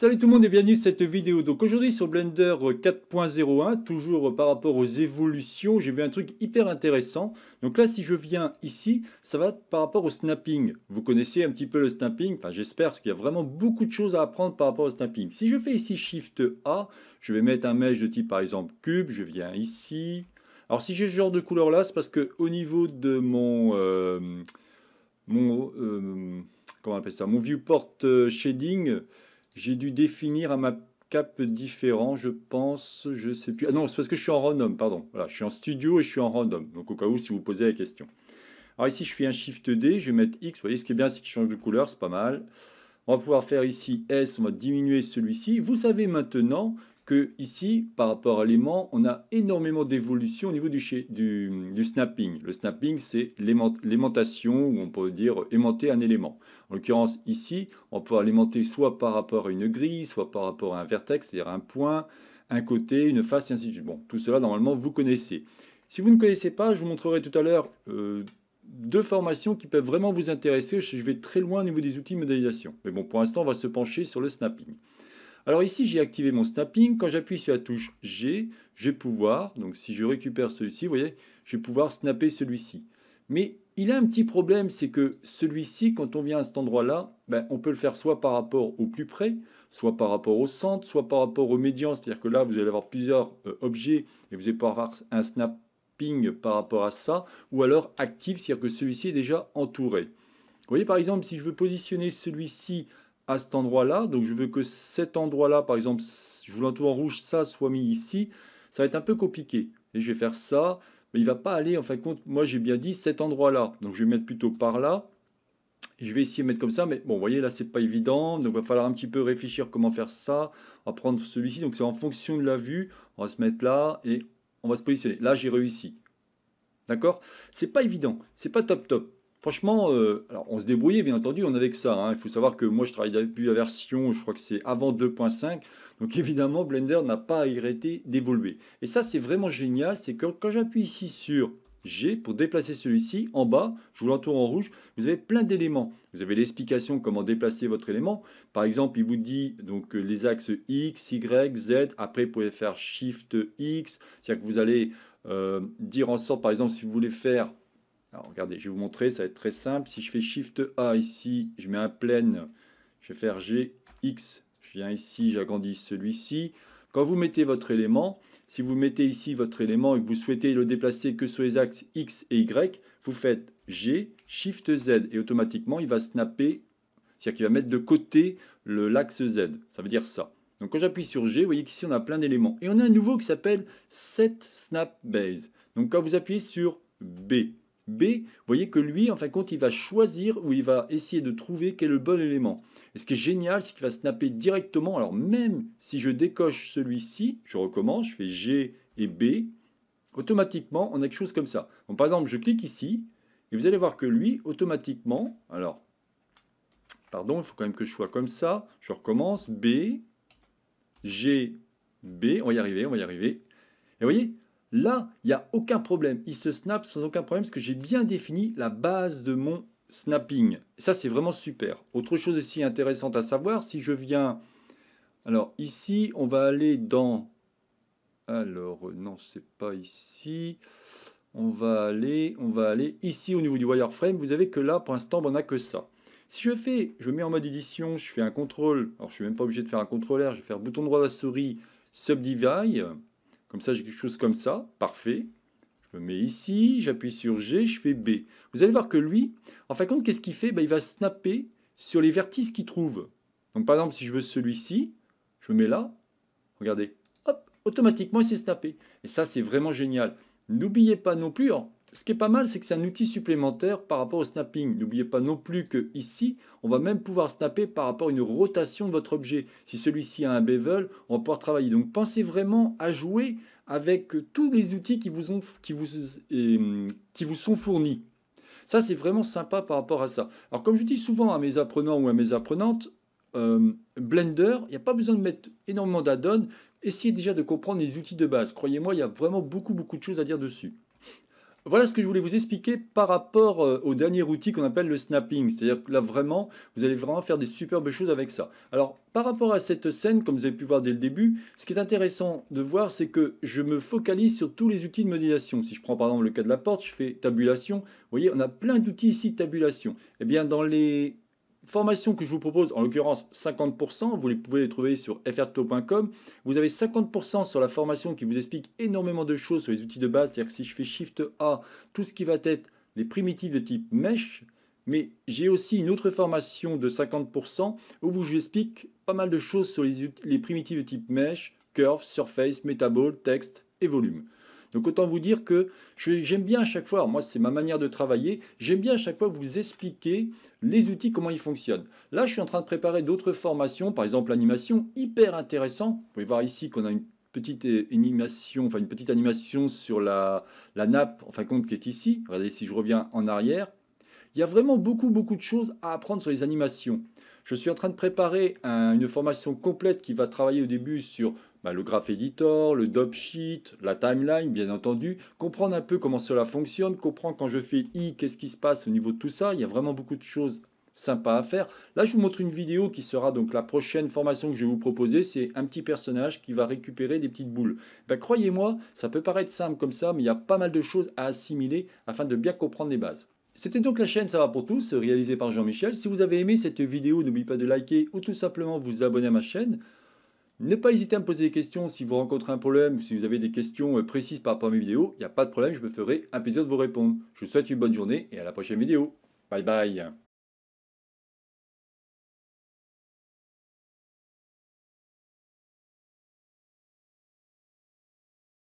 Salut tout le monde et bienvenue à cette vidéo. Donc aujourd'hui sur Blender 4.01, toujours par rapport aux évolutions, j'ai vu un truc hyper intéressant. Donc là si je viens ici, ça va par rapport au snapping. Vous connaissez un petit peu le snapping, enfin j'espère parce qu'il y a vraiment beaucoup de choses à apprendre par rapport au snapping. Si je fais ici Shift A, je vais mettre un mesh de type par exemple cube, je viens ici. Alors si j'ai ce genre de couleur là, c'est parce que au niveau de mon... Euh, mon euh, comment appelle ça Mon viewport euh, shading... J'ai dû définir un ma cap différent, je pense, je sais plus. Ah non, c'est parce que je suis en random, pardon. Voilà, je suis en studio et je suis en random. Donc au cas où, si vous posez la question. Alors ici, je fais un Shift D, je vais mettre X. Vous voyez, ce qui est bien, c'est qu'il change de couleur, c'est pas mal. On va pouvoir faire ici S, on va diminuer celui-ci. Vous savez maintenant que ici, par rapport à l'aimant, on a énormément d'évolution au niveau du, snapping. Le snapping, c'est l'aimantation, ou on peut dire aimanter un élément. En l'occurrence, ici, on peut alimenter soit par rapport à une grille, soit par rapport à un vertex, c'est-à-dire un point, un côté, une face, et ainsi de suite. Bon, tout cela, normalement, vous connaissez. Si vous ne connaissez pas, je vous montrerai tout à l'heure euh, deux formations qui peuvent vraiment vous intéresser. Je vais très loin au niveau des outils de modélisation. Mais bon, pour l'instant, on va se pencher sur le snapping. Alors ici, j'ai activé mon snapping. Quand j'appuie sur la touche G, je vais pouvoir, donc si je récupère celui-ci, vous voyez, je vais pouvoir snapper celui-ci. Mais il a un petit problème, c'est que celui-ci, quand on vient à cet endroit-là, ben, on peut le faire soit par rapport au plus près, soit par rapport au centre, soit par rapport au médian. C'est-à-dire que là, vous allez avoir plusieurs euh, objets et vous allez pouvoir avoir un snapping par rapport à ça, ou alors actif, c'est-à-dire que celui-ci est déjà entouré. Vous voyez, par exemple, si je veux positionner celui-ci à cet endroit-là. Donc je veux que cet endroit-là, par exemple, je vous tout en rouge, ça soit mis ici. Ça va être un peu compliqué. Et je vais faire ça, mais il va pas aller, en fin de compte, moi j'ai bien dit cet endroit-là. Donc je vais mettre plutôt par là. je vais essayer de mettre comme ça, mais bon, voyez, là, c'est pas évident. Donc, il va falloir un petit peu réfléchir comment faire ça. On va prendre celui-ci. Donc, c'est en fonction de la vue. On va se mettre là et on va se positionner. Là, j'ai réussi. D'accord C'est pas évident. C'est pas top top. Franchement, euh, alors on se débrouillait bien entendu, on avait que ça. Hein. Il faut savoir que moi je travaille depuis la version, je crois que c'est avant 2.5. Donc évidemment, Blender n'a pas arrêté d'évoluer. Et ça, c'est vraiment génial. C'est que quand j'appuie ici sur G pour déplacer celui-ci, en bas, je vous l'entoure en rouge, vous avez plein d'éléments. Vous avez l'explication comment déplacer votre élément. Par exemple, il vous dit donc euh, les axes X, Y, Z. Après, vous pouvez faire Shift X. C'est-à-dire que vous allez euh, dire en sorte, par exemple, si vous voulez faire alors regardez, je vais vous montrer, ça va être très simple. Si je fais Shift A ici, je mets un plein, je vais faire G, X, Je viens ici, j'agrandis celui-ci. Quand vous mettez votre élément, si vous mettez ici votre élément et que vous souhaitez le déplacer que sur les axes X et Y, vous faites G, Shift Z et automatiquement il va snapper, c'est-à-dire qu'il va mettre de côté l'axe Z. Ça veut dire ça. Donc quand j'appuie sur G, vous voyez qu'ici on a plein d'éléments. Et on a un nouveau qui s'appelle Set Snap Base. Donc quand vous appuyez sur B, B, vous voyez que lui, en fin de compte, il va choisir ou il va essayer de trouver quel est le bon élément. Et ce qui est génial, c'est qu'il va snapper directement. Alors même si je décoche celui-ci, je recommence, je fais G et B, automatiquement, on a quelque chose comme ça. Donc, par exemple, je clique ici, et vous allez voir que lui, automatiquement, alors, pardon, il faut quand même que je sois comme ça, je recommence, B, G, B, on va y arriver, on va y arriver. Et vous voyez, Là, il n'y a aucun problème. Il se snap sans aucun problème parce que j'ai bien défini la base de mon snapping. Ça, c'est vraiment super. Autre chose aussi intéressante à savoir, si je viens... Alors ici, on va aller dans... Alors, non, c'est pas ici. On va aller, on va aller ici au niveau du wireframe. Vous avez que là, pour l'instant, on n'a que ça. Si je fais, je mets en mode édition, je fais un contrôle. Alors, je suis même pas obligé de faire un contrôleur. Je vais faire bouton droit de la souris, subdivide. Comme ça, j'ai quelque chose comme ça, parfait. Je me mets ici, j'appuie sur G, je fais B. Vous allez voir que lui, en fin de compte, qu'est-ce qu'il fait bah, Il va snapper sur les vertices qu'il trouve. Donc par exemple, si je veux celui-ci, je me mets là, regardez, hop, automatiquement il s'est snappé. Et ça, c'est vraiment génial. N'oubliez pas non plus, hein, ce qui est pas mal, c'est que c'est un outil supplémentaire par rapport au snapping. N'oubliez pas non plus que ici, on va même pouvoir snapper par rapport à une rotation de votre objet. Si celui-ci a un bevel, on va pouvoir travailler. Donc pensez vraiment à jouer avec euh, tous les outils euh, qui vous, sont fournis. Ça, c'est vraiment sympa par rapport à ça. Alors comme je dis souvent à mes apprenants ou à mes apprenantes, euh, Blender, il n'y a pas besoin de mettre énormément dadd Essayez déjà de comprendre les outils de base. Croyez-moi, il y a vraiment beaucoup, beaucoup de choses à dire dessus. Voilà ce que je voulais vous expliquer par rapport euh, au dernier outil qu'on appelle le snapping. C'est-à-dire que là, vraiment, vous allez vraiment faire des superbes choses avec ça. Alors, par rapport à cette scène, comme vous avez pu voir dès le début, ce qui est intéressant de voir, c'est que je me focalise sur tous les outils de modélisation. Si je prends par exemple le cas de la porte, je fais tabulation. Vous voyez, on a plein d'outils ici de tabulation. Eh bien, dans les formation que je vous propose, en l'occurrence 50%, vous les pouvez les trouver sur frto.com. Vous avez 50% sur la formation qui vous explique énormément de choses sur les outils de base. C'est-à-dire que si je fais Shift A, tout ce qui va être les primitives de type mesh, mais j'ai aussi une autre formation de 50% où je vous explique pas mal de choses sur les, primitives de type mesh, curve, surface, metaball, texte et volume. Donc autant vous dire que j'aime bien à chaque fois, moi c'est ma manière de travailler, j'aime bien à chaque fois vous expliquer les outils, comment ils fonctionnent. Là, je suis en train de préparer d'autres formations, par exemple animation hyper intéressant. Vous pouvez voir ici qu'on a une petite animation, euh, enfin une petite animation sur la, la nappe, en fin compte, qui est ici. Regardez, si je reviens en arrière, il y a vraiment beaucoup, beaucoup de choses à apprendre sur les animations. Je suis en train de préparer une formation complète qui va travailler au début sur bah, le graph editor, le sheet, la timeline, bien entendu. Comprendre un peu comment cela fonctionne, comprendre quand je fais i, qu'est-ce qui se passe au niveau de tout ça. Il y a vraiment beaucoup de choses sympas à faire. Là, je vous montre une vidéo qui sera donc la prochaine formation que je vais vous proposer. C'est un petit personnage qui va récupérer des petites boules. Bah, croyez-moi, ça peut paraître simple comme ça, mais il y a pas mal de choses à assimiler afin de bien comprendre les bases. C'était donc la chaîne Ça va pour tous, réalisée par Jean-Michel. Si vous avez aimé cette vidéo, n'oubliez pas de liker ou tout simplement vous abonner à ma chaîne. Ne pas hésiter à me poser des questions si vous rencontrez un problème, si vous avez des questions euh, précises par rapport à mes vidéos, il n'y a pas de problème, je me ferai un plaisir de vous répondre. Je vous souhaite une bonne journée et à la prochaine vidéo. Bye bye